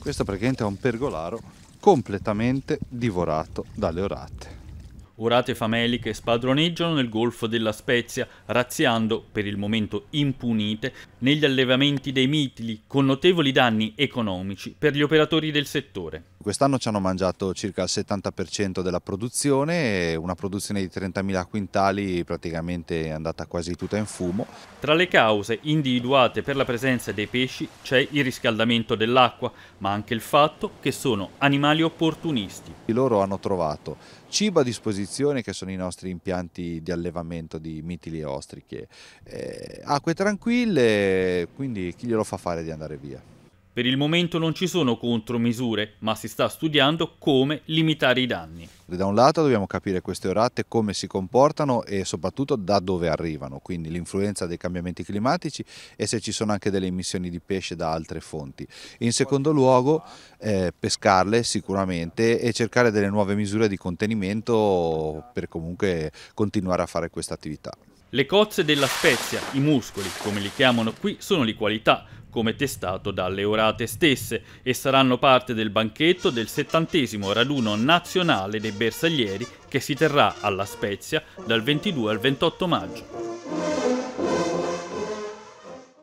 Questo praticamente è un pergolaro completamente divorato dalle orate. Orate fameliche spadroneggiano nel golfo della Spezia, razziando, per il momento impunite, negli allevamenti dei mitili, con notevoli danni economici per gli operatori del settore. Quest'anno ci hanno mangiato circa il 70% della produzione, una produzione di 30.000 quintali praticamente è andata quasi tutta in fumo. Tra le cause individuate per la presenza dei pesci c'è il riscaldamento dell'acqua, ma anche il fatto che sono animali opportunisti. Loro hanno trovato cibo a disposizione che sono i nostri impianti di allevamento di mitili e ostriche, eh, acque tranquille, quindi chi glielo fa fare di andare via? Per il momento non ci sono contromisure, ma si sta studiando come limitare i danni. Da un lato dobbiamo capire queste orate come si comportano e soprattutto da dove arrivano, quindi l'influenza dei cambiamenti climatici e se ci sono anche delle emissioni di pesce da altre fonti. In secondo luogo eh, pescarle sicuramente e cercare delle nuove misure di contenimento per comunque continuare a fare questa attività. Le cozze della spezia, i muscoli, come li chiamano qui, sono di qualità, come testato dalle orate stesse, e saranno parte del banchetto del settantesimo raduno nazionale dei bersaglieri che si terrà alla Spezia dal 22 al 28 maggio.